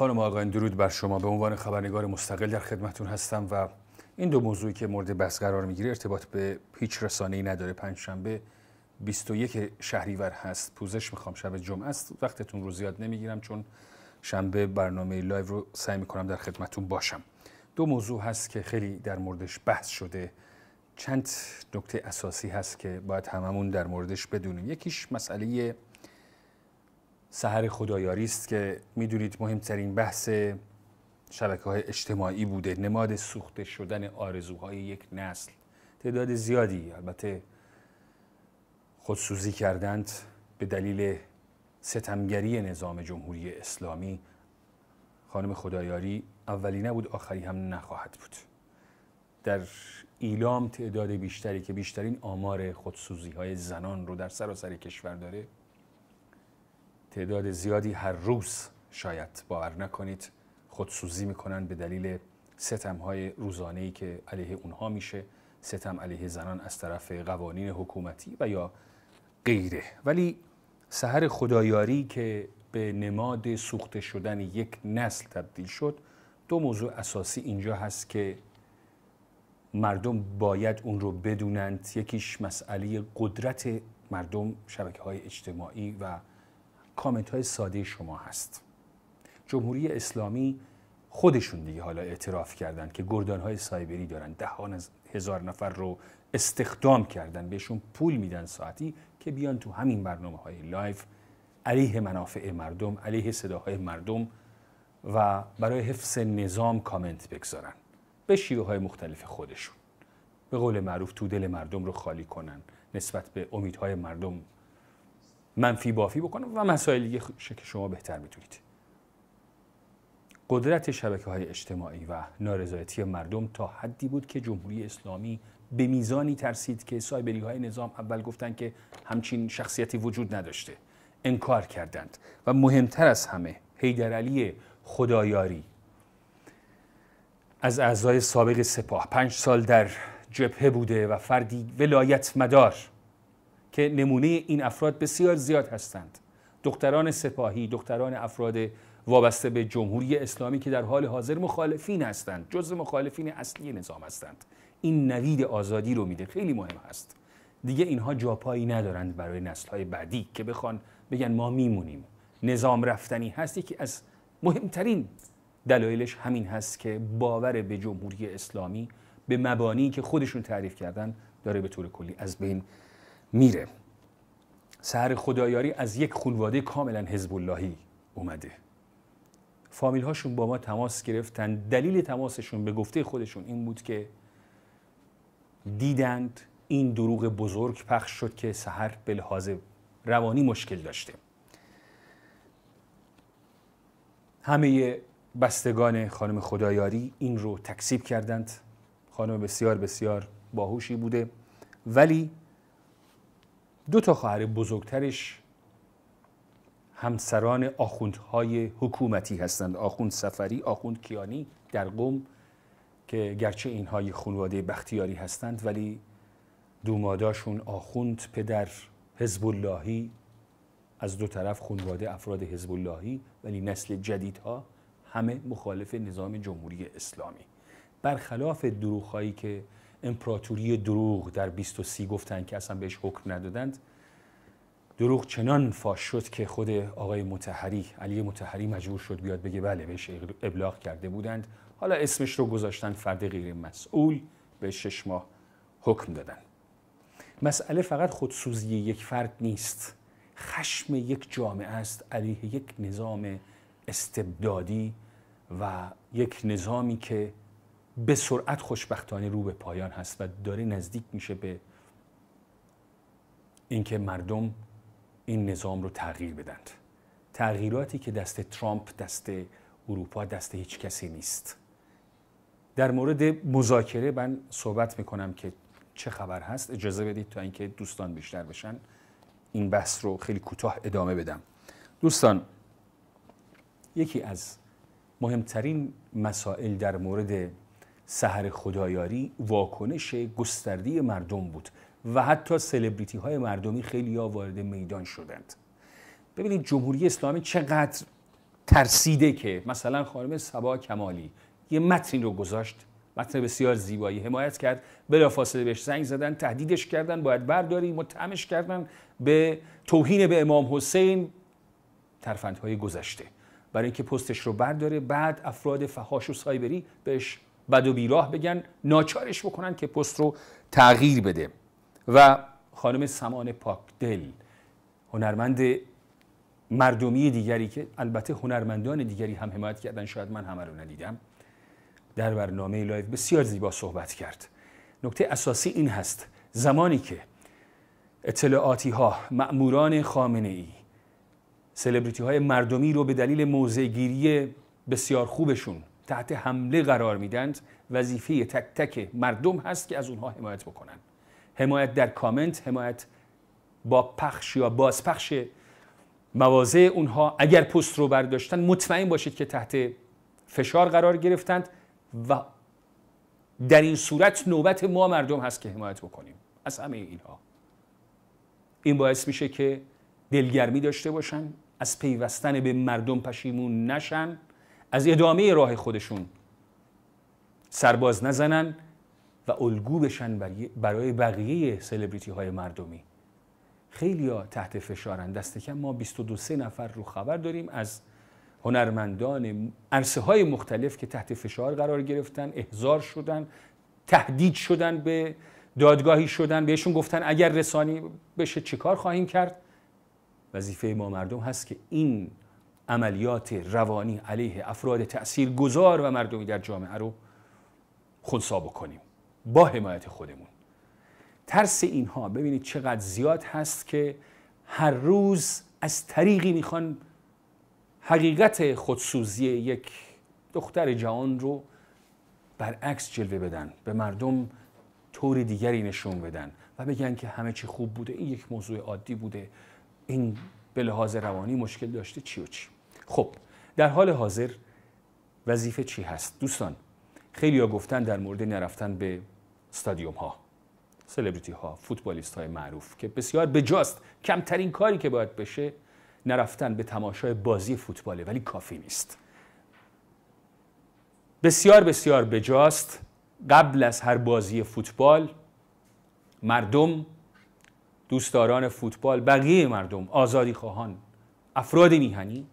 خانم آقایان درود بر شما به عنوان خبرنگار مستقل در خدمتون هستم و این دو موضوعی که مورد بحث قرار میگیره ارتباط به هیچ رسانه‌ای نداره شنبه 21 شهریور هست پوزش میخوام شب جمعه است وقتتون رو زیاد نمیگیرم چون شنبه برنامه لایو رو سعی میکنم در خدمتون باشم دو موضوع هست که خیلی در موردش بحث شده چند نکته اساسی هست که باید هممون در موردش بدونیم یکیش مسئله سهر خدایاری است که میدونید مهمترین بحث شبکه های اجتماعی بوده نماد سوخته شدن آرزوهای یک نسل تعداد زیادی البته خودسوزی کردند به دلیل ستمگری نظام جمهوری اسلامی خانم خدایاری اولی نبود آخری هم نخواهد بود در ایلام تعداد بیشتری که بیشترین آمار خودسوزی های زنان رو در سراسر کشور داره تعداد زیادی هر روز شاید باور نکنید خودسوزی میکنن به دلیل ستم های روزانه ای که علیه اونها میشه ستم علیه زنان از طرف قوانین حکومتی و یا غیره ولی سهر خدایاری که به نماد سوخته شدن یک نسل تبدیل شد دو موضوع اساسی اینجا هست که مردم باید اون رو بدونند یکیش مسئله قدرت مردم شبکه های اجتماعی و کامنت های ساده شما هست جمهوری اسلامی خودشون دیگه حالا اعتراف کردن که گردان های سایبری دارن دهان هزار نفر رو استخدام کردن بهشون پول میدن ساعتی که بیان تو همین برنامه های لایف علیه منافع مردم علیه صداهای مردم و برای حفظ نظام کامنت بگذارن به شیوه های مختلف خودشون به قول معروف تو دل مردم رو خالی کنن نسبت به امیدهای مردم منفی بافی بکنه و مسائل دیگه شما بهتر میتونید قدرت شبکه های اجتماعی و نارضایتی مردم تا حدی بود که جمهوری اسلامی به میزانی ترسید که سایبری های نظام اول گفتند که همچین شخصیتی وجود نداشته انکار کردند و مهمتر از همه حیدر علی خدایاری از اعضای سابق سپاه پنج سال در جبهه بوده و فردی ولایت مدار که نمونه این افراد بسیار زیاد هستند دختران سپاهی دختران افراد وابسته به جمهوری اسلامی که در حال حاضر مخالفین هستند جز مخالفین اصلی نظام هستند این نوید آزادی رو میده خیلی مهم هست دیگه اینها جاپایی ندارند برای نسلهای بعدی که بخوان بگن ما میمونیم نظام رفتنی هستی که از مهمترین دلایلش همین هست که باور به جمهوری اسلامی به مبانی که خودشون تعریف کردن داره به طور کلی از بین میره سهر خدایاری از یک خونواده کاملا حزب اللهی اومده فامیل هاشون با ما تماس گرفتن دلیل تماسشون به گفته خودشون این بود که دیدند این دروغ بزرگ پخش شد که سهر به لحاظ روانی مشکل داشته همه بستگان خانم خدایاری این رو تکسیب کردند خانم بسیار بسیار باهوشی بوده ولی دو تا خواهر بزرگترش همسران آخوندهای حکومتی هستند آخوند سفری آخوند کیانی در قوم که گرچه اینها خانواده بختیاری هستند ولی دوماداشون آخوند پدر حزب اللهی از دو طرف خونواده افراد حزب اللهی ولی نسل جدیدها همه مخالف نظام جمهوری اسلامی برخلاف دروغهایی که امپراتوری دروغ در 23 گفتن که اصلا بهش حکم ندادند دروغ چنان فاش شد که خود آقای متحری علی متحری مجبور شد بیاد بگه بله بهش ابلاغ کرده بودند حالا اسمش رو گذاشتن فرد غیر مسئول به شش ماه حکم دادن مسئله فقط خودسوزی یک فرد نیست خشم یک جامعه است علیه یک نظام استبدادی و یک نظامی که به سرعت خوشبختانه رو به پایان هست و داره نزدیک میشه به اینکه مردم این نظام رو تغییر بدند تغییراتی که دست ترامپ دست اروپا دست هیچ کسی نیست در مورد مذاکره من صحبت میکنم که چه خبر هست اجازه بدید تا اینکه دوستان بیشتر بشن این بحث رو خیلی کوتاه ادامه بدم دوستان یکی از مهمترین مسائل در مورد سهر خدایاری واکنش گسترده مردم بود و حتی سلبریتی های مردمی خیلی ها وارد میدان شدند ببینید جمهوری اسلامی چقدر ترسیده که مثلا خانم سبا کمالی یه متن رو گذاشت متن بسیار زیبایی حمایت کرد بلافاصله بهش زنگ زدن تهدیدش کردن باید برداری متهمش کردن به توهین به امام حسین ترفندهای گذشته برای اینکه پستش رو برداره بعد افراد فحاش و سایبری بهش بد و بیراه بگن ناچارش بکنن که پست رو تغییر بده و خانم سمان پاکدل هنرمند مردمی دیگری که البته هنرمندان دیگری هم حمایت کردن شاید من همه رو ندیدم در برنامه لایو بسیار زیبا صحبت کرد نکته اساسی این هست زمانی که اطلاعاتی ها مأموران خامنه ای سلبریتی های مردمی رو به دلیل گیری بسیار خوبشون تحت حمله قرار میدند وظیفه تک تک مردم هست که از اونها حمایت بکنن حمایت در کامنت حمایت با پخش یا بازپخش مواضع اونها اگر پست رو برداشتن مطمئن باشید که تحت فشار قرار گرفتند و در این صورت نوبت ما مردم هست که حمایت بکنیم از همه اینها این باعث میشه که دلگرمی داشته باشن از پیوستن به مردم پشیمون نشن از ادامه راه خودشون سرباز نزنن و الگو بشن برای بقیه سلبریتی های مردمی خیلی تحت فشارن دست کم ما 22 سه نفر رو خبر داریم از هنرمندان عرصه های مختلف که تحت فشار قرار گرفتن احضار شدن تهدید شدن به دادگاهی شدن بهشون گفتن اگر رسانی بشه چیکار خواهیم کرد وظیفه ما مردم هست که این عملیات روانی علیه افراد تأثیر گذار و مردمی در جامعه رو خونسا بکنیم با حمایت خودمون ترس اینها ببینید چقدر زیاد هست که هر روز از طریقی میخوان حقیقت خودسوزی یک دختر جوان رو برعکس جلوه بدن به مردم طور دیگری نشون بدن و بگن که همه چی خوب بوده این یک موضوع عادی بوده این به لحاظ روانی مشکل داشته چی و چی خب در حال حاضر وظیفه چی هست دوستان خیلی ها گفتن در مورد نرفتن به استادیوم ها سلبریتی ها فوتبالیست های معروف که بسیار بجاست کمترین کاری که باید بشه نرفتن به تماشای بازی فوتباله ولی کافی نیست بسیار بسیار بجاست قبل از هر بازی فوتبال مردم دوستداران فوتبال بقیه مردم آزادی خواهان افراد میهنی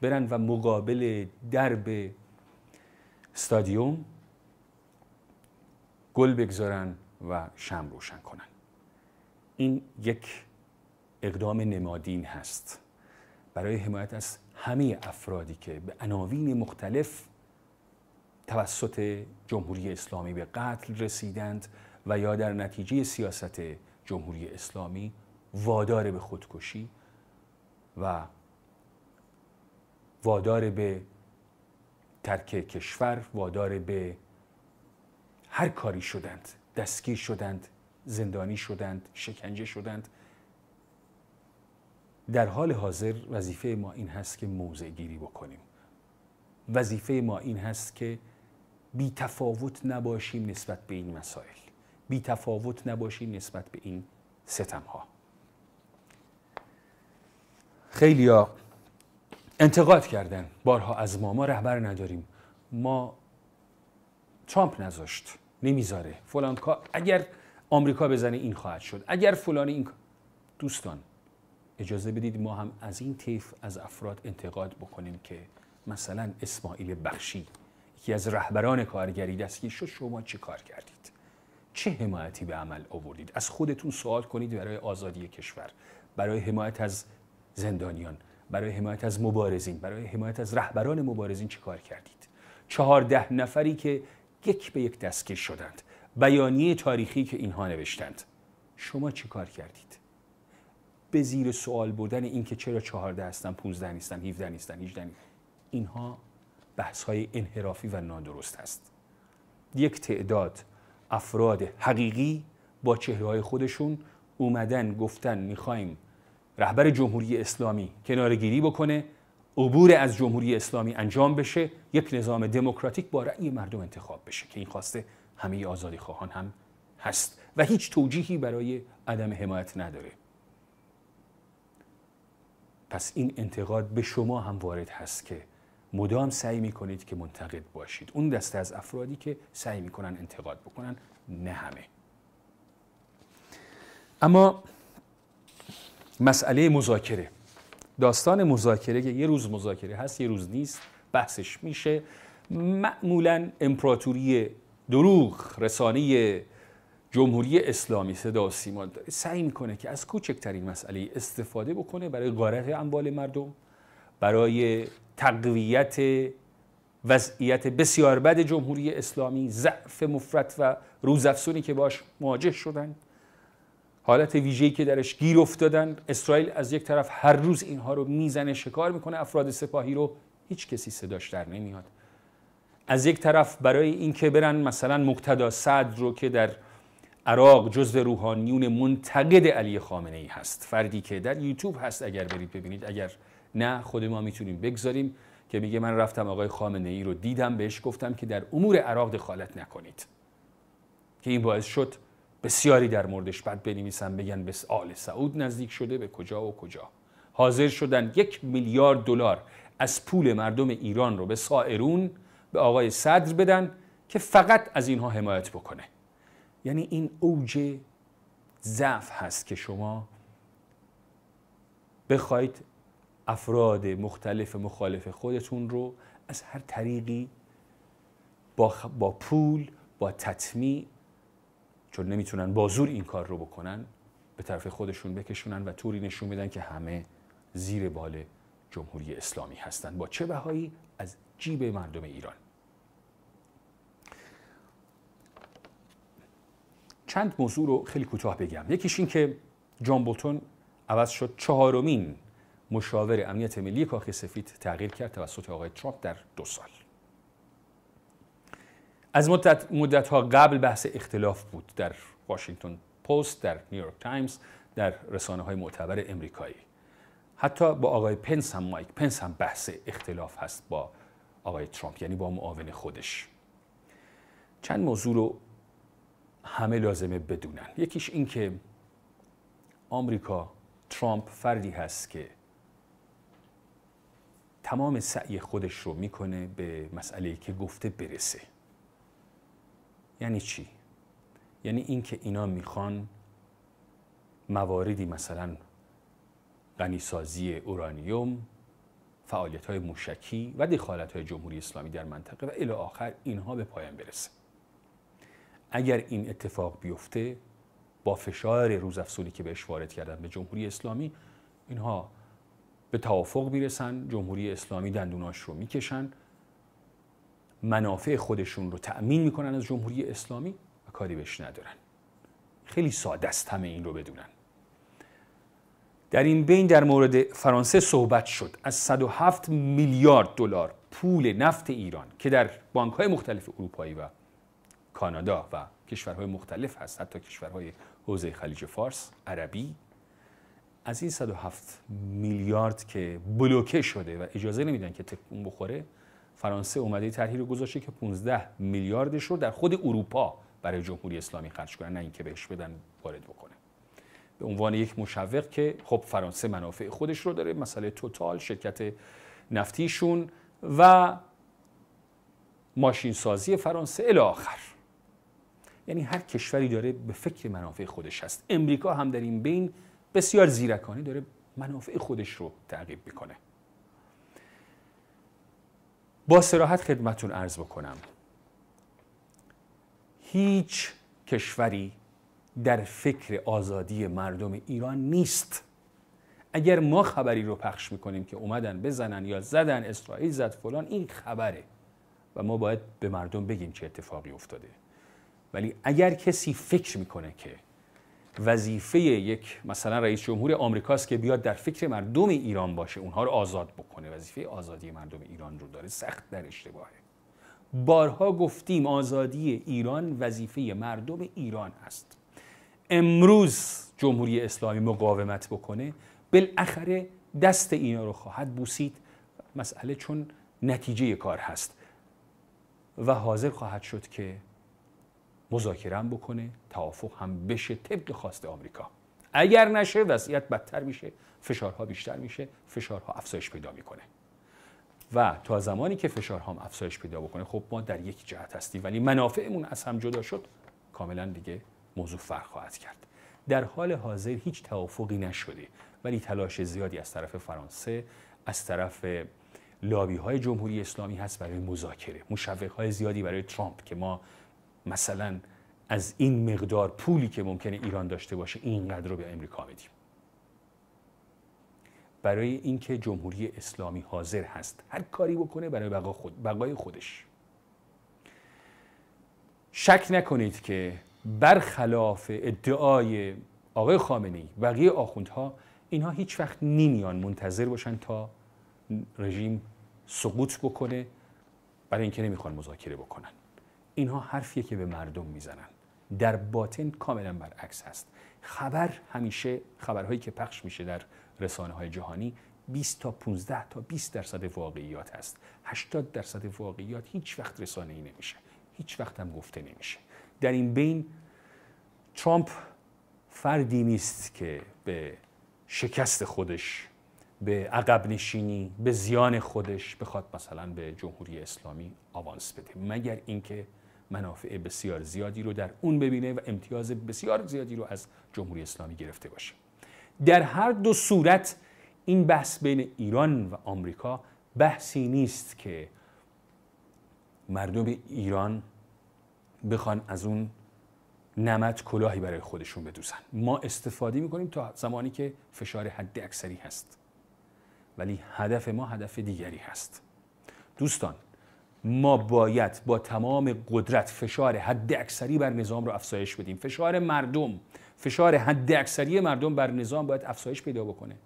برن و مقابل درب استادیوم گل بگذارن و شم روشن کنن این یک اقدام نمادین هست برای حمایت از همه افرادی که به عناوین مختلف توسط جمهوری اسلامی به قتل رسیدند و یا در نتیجه سیاست جمهوری اسلامی وادار به خودکشی و وادار به ترک کشور وادار به هر کاری شدند دستگیر شدند زندانی شدند شکنجه شدند در حال حاضر وظیفه ما این هست که موضع گیری بکنیم وظیفه ما این هست که بی تفاوت نباشیم نسبت به این مسائل بی تفاوت نباشیم نسبت به این ستم ها خیلی ها انتقاد کردن بارها از ما ما رهبر نداریم ما ترامپ نذاشت نمیذاره فلان اگر آمریکا بزنه این خواهد شد اگر فلان این دوستان اجازه بدید ما هم از این طیف از افراد انتقاد بکنیم که مثلا اسماعیل بخشی یکی از رهبران کارگری دستگیر شد شما چه کار کردید چه حمایتی به عمل آوردید از خودتون سوال کنید برای آزادی کشور برای حمایت از زندانیان برای حمایت از مبارزین برای حمایت از رهبران مبارزین کار کردید چهارده نفری که یک به یک دستگیر شدند بیانیه تاریخی که اینها نوشتند شما کار کردید به زیر سوال بردن اینکه چرا چهارده هستن پونزده نیستن هیفده نیستن 18 نیستن اینها بحث های انحرافی و نادرست است یک تعداد افراد حقیقی با چهره های خودشون اومدن گفتن میخوایم رهبر جمهوری اسلامی کنارگیری بکنه عبور از جمهوری اسلامی انجام بشه یک نظام دموکراتیک با رأی مردم انتخاب بشه که این خواسته همه آزادی خواهان هم هست و هیچ توجیهی برای عدم حمایت نداره پس این انتقاد به شما هم وارد هست که مدام سعی میکنید که منتقد باشید اون دسته از افرادی که سعی میکنن انتقاد بکنن نه همه اما مسئله مذاکره داستان مذاکره که یه روز مذاکره هست یه روز نیست بحثش میشه معمولا امپراتوری دروغ رسانه جمهوری اسلامی صدا و داره سعی میکنه که از کوچکترین مسئله استفاده بکنه برای غارت اموال مردم برای تقویت وضعیت بسیار بد جمهوری اسلامی ضعف مفرد و روزافزونی که باش مواجه شدن حالت ویژه‌ای که درش گیر افتادن اسرائیل از یک طرف هر روز اینها رو میزنه شکار میکنه افراد سپاهی رو هیچ کسی صداش در نمیاد از یک طرف برای اینکه برن مثلا مقتدا صدر رو که در عراق جزء روحانیون منتقد علی خامنه ای هست فردی که در یوتیوب هست اگر برید ببینید اگر نه خود ما میتونیم بگذاریم که میگه من رفتم آقای خامنه ای رو دیدم بهش گفتم که در امور عراق دخالت نکنید که این باعث شد بسیاری در موردش بعد بنویسن بگن به آل سعود نزدیک شده به کجا و کجا حاضر شدن یک میلیارد دلار از پول مردم ایران رو به سائرون به آقای صدر بدن که فقط از اینها حمایت بکنه یعنی این اوج ضعف هست که شما بخواید افراد مختلف مخالف خودتون رو از هر طریقی با, با پول با تطمیع چون نمیتونن با زور این کار رو بکنن به طرف خودشون بکشونن و طوری نشون میدن که همه زیر بال جمهوری اسلامی هستند با چه بهایی از جیب مردم ایران چند موضوع رو خیلی کوتاه بگم یکیش این که جان بوتون عوض شد چهارمین مشاور امنیت ملی کاخ سفید تغییر کرد توسط آقای ترامپ در دو سال از مدت, مدت ها قبل بحث اختلاف بود در واشنگتن پست در نیویورک تایمز در رسانه های معتبر امریکایی حتی با آقای پنس هم مایک پنس هم بحث اختلاف هست با آقای ترامپ یعنی با معاون خودش چند موضوع رو همه لازمه بدونن یکیش این که آمریکا ترامپ فردی هست که تمام سعی خودش رو میکنه به مسئله که گفته برسه یعنی چی؟ یعنی اینکه اینا میخوان مواردی مثلا غنیسازی اورانیوم فعالیت های موشکی و دخالت های جمهوری اسلامی در منطقه و الی آخر اینها به پایان برسه اگر این اتفاق بیفته با فشار روزافزونی که بهش وارد کردن به جمهوری اسلامی اینها به توافق میرسن جمهوری اسلامی دندوناش رو میکشن منافع خودشون رو تأمین میکنن از جمهوری اسلامی و کاری بهش ندارن خیلی ساده است همه این رو بدونن در این بین در مورد فرانسه صحبت شد از 107 میلیارد دلار پول نفت ایران که در بانک های مختلف اروپایی و کانادا و کشورهای مختلف هست حتی کشورهای حوزه خلیج فارس عربی از این 107 میلیارد که بلوکه شده و اجازه نمیدن که تکون بخوره فرانسه اومده طرحی رو گذاشته که 15 میلیاردش رو در خود اروپا برای جمهوری اسلامی خرج کنه نه اینکه بهش بدن وارد بکنه به عنوان یک مشوق که خب فرانسه منافع خودش رو داره مسئله توتال شرکت نفتیشون و ماشین سازی فرانسه الی آخر یعنی هر کشوری داره به فکر منافع خودش هست امریکا هم در این بین بسیار زیرکانه داره منافع خودش رو تعقیب میکنه با سراحت خدمتون ارز بکنم هیچ کشوری در فکر آزادی مردم ایران نیست اگر ما خبری رو پخش میکنیم که اومدن بزنن یا زدن اسرائیل زد فلان این خبره و ما باید به مردم بگیم چه اتفاقی افتاده ولی اگر کسی فکر میکنه که وظیفه یک مثلا رئیس جمهور آمریکاست که بیاد در فکر مردم ایران باشه اونها رو آزاد بکنه وظیفه آزادی مردم ایران رو داره سخت در اشتباهه بارها گفتیم آزادی ایران وظیفه مردم ایران است امروز جمهوری اسلامی مقاومت بکنه بالاخره دست اینا رو خواهد بوسید مسئله چون نتیجه کار هست و حاضر خواهد شد که هم بکنه توافق هم بشه طبق خواست آمریکا اگر نشه وضعیت بدتر میشه فشارها بیشتر میشه فشارها افزایش پیدا میکنه و تا زمانی که فشارها هم افزایش پیدا بکنه خب ما در یک جهت هستیم ولی منافعمون از هم جدا شد کاملا دیگه موضوع فرق خواهد کرد در حال حاضر هیچ توافقی نشده ولی تلاش زیادی از طرف فرانسه از طرف لابی های جمهوری اسلامی هست برای مذاکره مشوق های زیادی برای ترامپ که ما مثلا از این مقدار پولی که ممکنه ایران داشته باشه اینقدر رو به امریکا بدیم برای اینکه جمهوری اسلامی حاضر هست هر کاری بکنه برای بقا خود، بقای خودش شک نکنید که برخلاف ادعای آقای خامنی بقیه آخوندها اینها هیچ وقت نمیان منتظر باشن تا رژیم سقوط بکنه برای اینکه نمیخوان مذاکره بکنن اینها حرفیه که به مردم میزنن در باطن کاملا برعکس هست خبر همیشه خبرهایی که پخش میشه در رسانه های جهانی 20 تا 15 تا 20 درصد واقعیات هست 80 درصد واقعیات هیچ وقت رسانه ای نمیشه هیچ وقت هم گفته نمیشه در این بین ترامپ فردی نیست که به شکست خودش به عقب نشینی به زیان خودش بخواد مثلا به جمهوری اسلامی آوانس بده مگر اینکه منافع بسیار زیادی رو در اون ببینه و امتیاز بسیار زیادی رو از جمهوری اسلامی گرفته باشه در هر دو صورت این بحث بین ایران و آمریکا بحثی نیست که مردم ایران بخوان از اون نمد کلاهی برای خودشون بدوزن ما استفاده میکنیم تا زمانی که فشار حد اکثری هست ولی هدف ما هدف دیگری هست دوستان ما باید با تمام قدرت فشار حد اکثری بر نظام رو افزایش بدیم فشار مردم فشار حد اکثری مردم بر نظام باید افزایش پیدا بکنه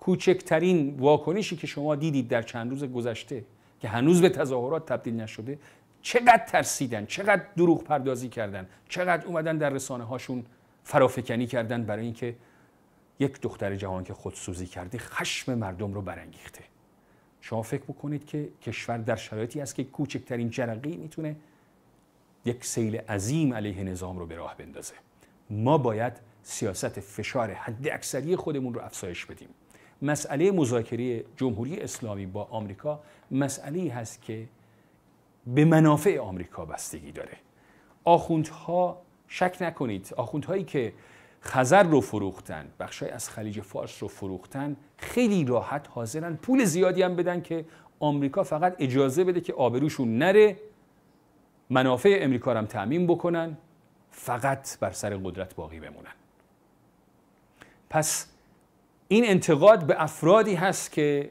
کوچکترین واکنشی که شما دیدید در چند روز گذشته که هنوز به تظاهرات تبدیل نشده چقدر ترسیدن چقدر دروغ پردازی کردن چقدر اومدن در رسانه هاشون فرافکنی کردن برای اینکه یک دختر جوان که خودسوزی کرده خشم مردم رو برانگیخته شما فکر بکنید که کشور در شرایطی است که کوچکترین جرقی میتونه یک سیل عظیم علیه نظام رو به راه بندازه ما باید سیاست فشار حد اکثری خودمون رو افزایش بدیم مسئله مذاکره جمهوری اسلامی با آمریکا مسئله هست که به منافع آمریکا بستگی داره آخوندها شک نکنید آخوندهایی که خزر رو فروختن بخشای از خلیج فارس رو فروختن خیلی راحت حاضرن پول زیادی هم بدن که آمریکا فقط اجازه بده که آبروشون نره منافع امریکا رو هم تعمین بکنن فقط بر سر قدرت باقی بمونن پس این انتقاد به افرادی هست که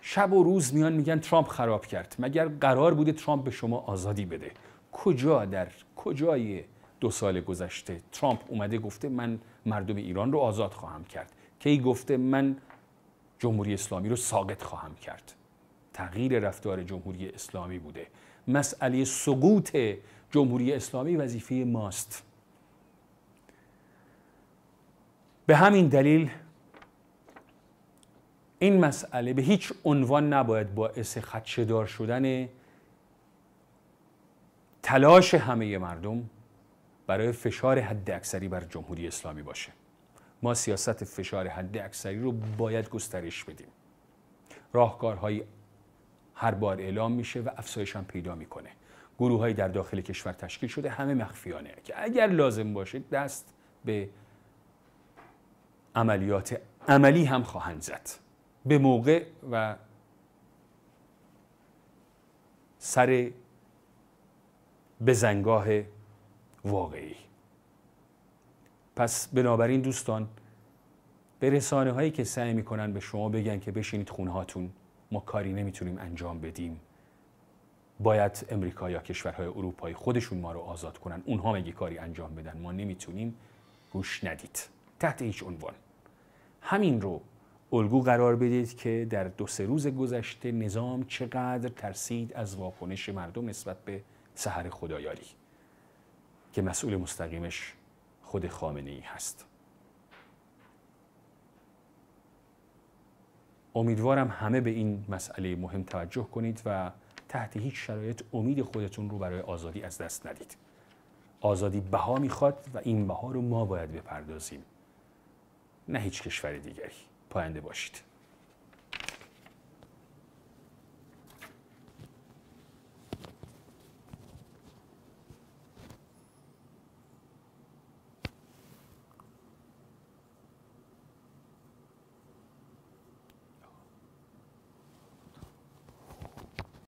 شب و روز میان میگن ترامپ خراب کرد مگر قرار بوده ترامپ به شما آزادی بده کجا در کجای دو سال گذشته ترامپ اومده گفته من مردم ایران رو آزاد خواهم کرد کی گفته من جمهوری اسلامی رو ساقط خواهم کرد تغییر رفتار جمهوری اسلامی بوده مسئله سقوط جمهوری اسلامی وظیفه ماست به همین دلیل این مسئله به هیچ عنوان نباید باعث خدشدار شدن تلاش همه مردم برای فشار حد اکثری بر جمهوری اسلامی باشه ما سیاست فشار حد اکثری رو باید گسترش بدیم راهکارهایی هر بار اعلام میشه و افزایش هم پیدا میکنه گروه در داخل کشور تشکیل شده همه مخفیانه که اگر لازم باشه دست به عملیات عملی هم خواهند زد به موقع و سر بزنگاه واقعی پس بنابراین دوستان به رسانه هایی که سعی میکنن به شما بگن که بشینید خونه هاتون ما کاری نمیتونیم انجام بدیم باید امریکا یا کشورهای اروپایی خودشون ما رو آزاد کنن اونها مگه کاری انجام بدن ما نمیتونیم گوش ندید تحت هیچ عنوان همین رو الگو قرار بدید که در دو سه روز گذشته نظام چقدر ترسید از واکنش مردم نسبت به سحر خدایاری که مسئول مستقیمش خود خامنه ای هست امیدوارم همه به این مسئله مهم توجه کنید و تحت هیچ شرایط امید خودتون رو برای آزادی از دست ندید آزادی بها میخواد و این بها رو ما باید بپردازیم نه هیچ کشور دیگری پاینده باشید